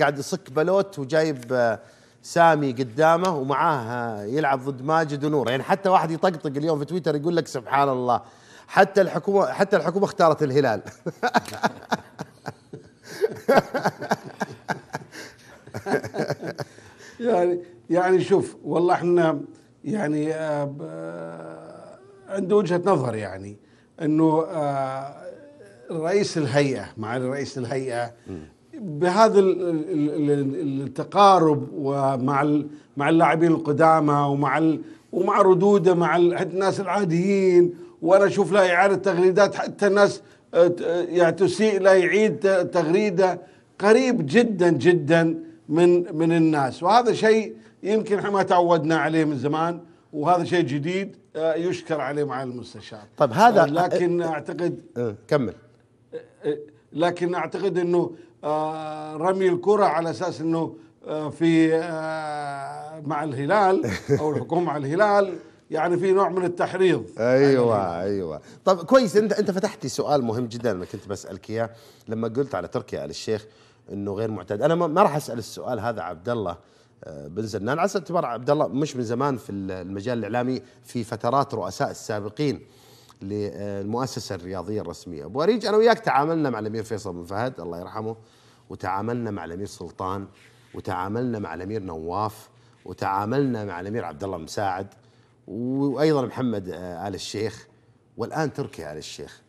قاعد يصك بلوت وجايب آه، سامي قدامه ومعاه آه، يلعب ضد ماجد ونور يعني حتى واحد يطقطق اليوم في تويتر يقول لك سبحان الله حتى الحكومه حتى الحكومه اختارت الهلال يعني يعني شوف والله احنا يعني آه، عنده وجهه نظر يعني انه رئيس الهيئه مع رئيس الهيئه بهذا التقارب ومع مع اللاعبين القدامى ومع ومع ردوده مع الناس العاديين وانا اشوف له اعاده تغريدات حتى الناس آه، آه، يعني تسيء له يعيد تغريده قريب جدا جدا من من الناس وهذا شيء يمكن احنا ما تعودنا عليه من زمان وهذا شيء جديد آه، يشكر عليه مع المستشار طيب هذا لكن اعتقد كمل لكن اعتقد انه آه، رمي الكرة على أساس أنه آه، في آه، مع الهلال أو الحكومة مع الهلال يعني في نوع من التحريض ايوه يعني ايوه طب كويس انت انت فتحت لي سؤال مهم جدا انا كنت بسالك اياه لما قلت على تركيا ال الشيخ انه غير معتاد انا ما راح اسال السؤال هذا عبد الله بن زنان على اعتبار عبد الله مش من زمان في المجال الاعلامي في فترات رؤساء السابقين للمؤسسه الرياضيه الرسميه ابو اريج انا وياك تعاملنا مع الامير فيصل بن فهد الله يرحمه وتعاملنا مع الامير سلطان وتعاملنا مع الامير نواف وتعاملنا مع الامير عبد الله مساعد وايضا محمد آه، ال الشيخ والان تركي ال الشيخ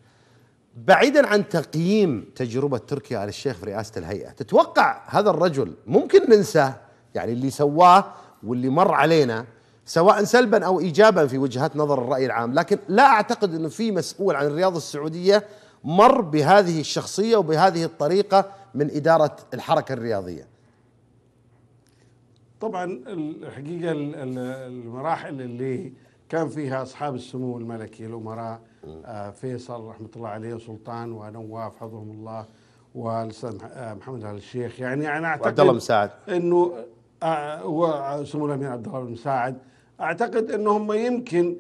بعيدا عن تقييم تجربه تركي ال الشيخ في رئاسه الهيئه تتوقع هذا الرجل ممكن ننساه يعني اللي سواه واللي مر علينا سواء سلبا او ايجابا في وجهات نظر الراي العام، لكن لا اعتقد انه في مسؤول عن الرياضه السعوديه مر بهذه الشخصيه وبهذه الطريقه من اداره الحركه الرياضيه. طبعا الحقيقه المراحل اللي كان فيها اصحاب السمو الملكي الامراء آه، فيصل رحمه الله عليه وسلطان ونواف حفظهم الله والاستاذ آه، محمد ال الشيخ يعني انا اعتقد عبد الله مساعد انه وسمو آه، الامير عبد الله المساعد اعتقد انهم يمكن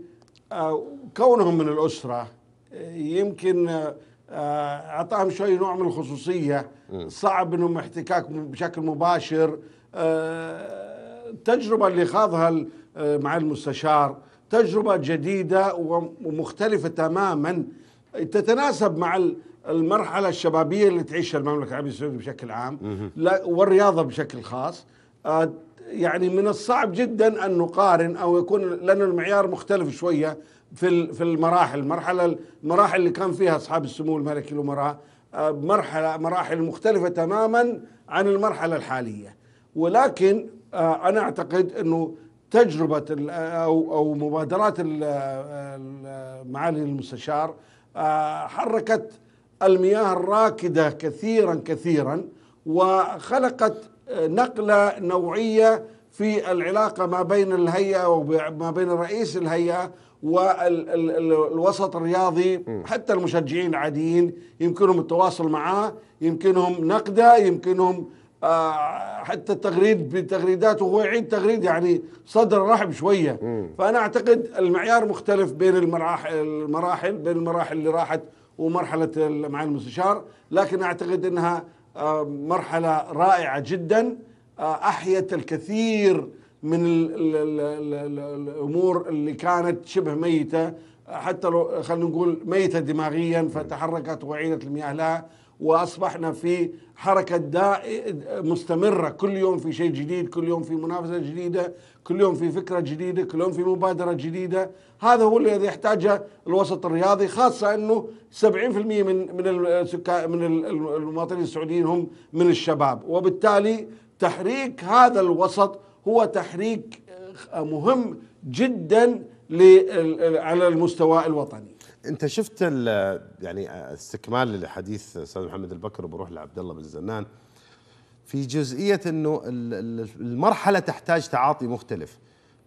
آه، كونهم من الاسره آه، يمكن اعطاهم شوي نوع من الخصوصيه صعب انهم احتكاك بشكل مباشر التجربه اللي خاضها مع المستشار تجربه جديده ومختلفه تماما تتناسب مع المرحله الشبابيه اللي تعيشها المملكه العربيه السعوديه بشكل عام والرياضه بشكل خاص آه، يعني من الصعب جدا ان نقارن او يكون لنا المعيار مختلف شويه في في المراحل المرحله المراحل اللي كان فيها اصحاب السمو الملكي الامراء آه، مرحله مراحل مختلفه تماما عن المرحله الحاليه ولكن آه، انا اعتقد انه تجربه او او مبادرات معالي المستشار حركت المياه الراكده كثيرا كثيرا وخلقت نقلة نوعية في العلاقة ما بين الهيئة وما بين رئيس الهيئة والوسط الرياضي حتى المشجعين العاديين يمكنهم التواصل معاه يمكنهم نقده يمكنهم آه، حتى التغريد بتغريداته وهو يعيد تغريد يعني صدر رحب شويه فانا اعتقد المعيار مختلف بين المراحل المراحل بين المراحل اللي راحت ومرحله مع المستشار لكن اعتقد انها آه، مرحلة رائعة جدا آه، أحيت الكثير من الأمور اللي كانت شبه ميتة حتى لو خلينا نقول ميتة دماغيا فتحركت وعيلة المياه لها واصبحنا في حركه دائ... مستمره كل يوم في شيء جديد كل يوم في منافسه جديده كل يوم في فكره جديده كل يوم في مبادره جديده هذا هو الذي يحتاجه الوسط الرياضي خاصه انه 70% من من السكان من المواطنين السعوديين هم من الشباب وبالتالي تحريك هذا الوسط هو تحريك مهم جدا على المستوى الوطني انت شفت يعني آه، استكمال لحديث استاذ محمد البكر وبروح لعبد الله بن الزنان في جزئيه انه المرحله تحتاج تعاطي مختلف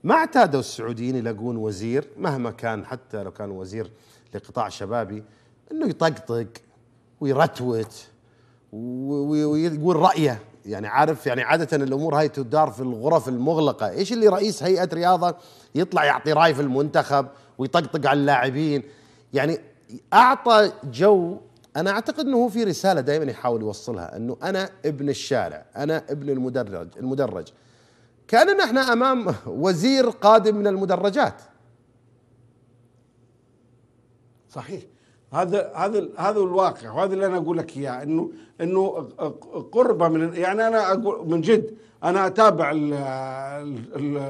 ما اعتادوا السعوديين يلاقون وزير مهما كان حتى لو كان وزير لقطاع شبابي انه يطقطق ويرتوت ويقول رايه يعني عارف يعني عاده الامور هاي تدار في الغرف المغلقه ايش اللي رئيس هيئه رياضه يطلع يعطي راي في المنتخب ويطقطق على اللاعبين يعني اعطى جو انا اعتقد انه هو في رساله دائما يحاول يوصلها انه انا ابن الشارع انا ابن المدرج المدرج كاننا احنا امام وزير قادم من المدرجات صحيح هذا هذا هذا الواقع وهذا اللي انا اقول لك اياه انه انه قربه من يعني انا اقول من جد انا اتابع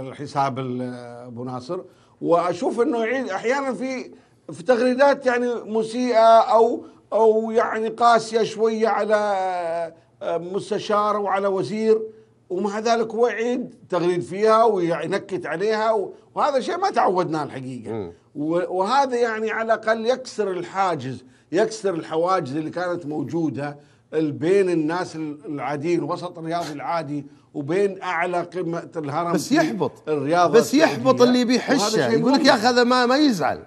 الحساب ابو ناصر واشوف انه يعيد احيانا في في تغريدات يعني مسيئه او او يعني قاسيه شويه على آه، مستشار وعلى وزير ومع ذلك هو يعيد تغريد فيها وينكت عليها وهذا شيء ما تعودناه الحقيقه وهذا يعني على الاقل يكسر الحاجز يكسر الحواجز اللي كانت موجوده بين الناس العاديين وسط الرياضي العادي وبين اعلى قمه الهرم بس يحبط الرياضه بس يحبط اللي بيحشه يقول لك يا اخي هذا ما ما يزعل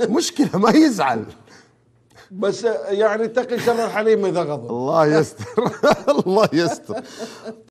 مشكله ما يزعل بس يعني تقي شر الحليم اذا غضب الله يستر الله يستر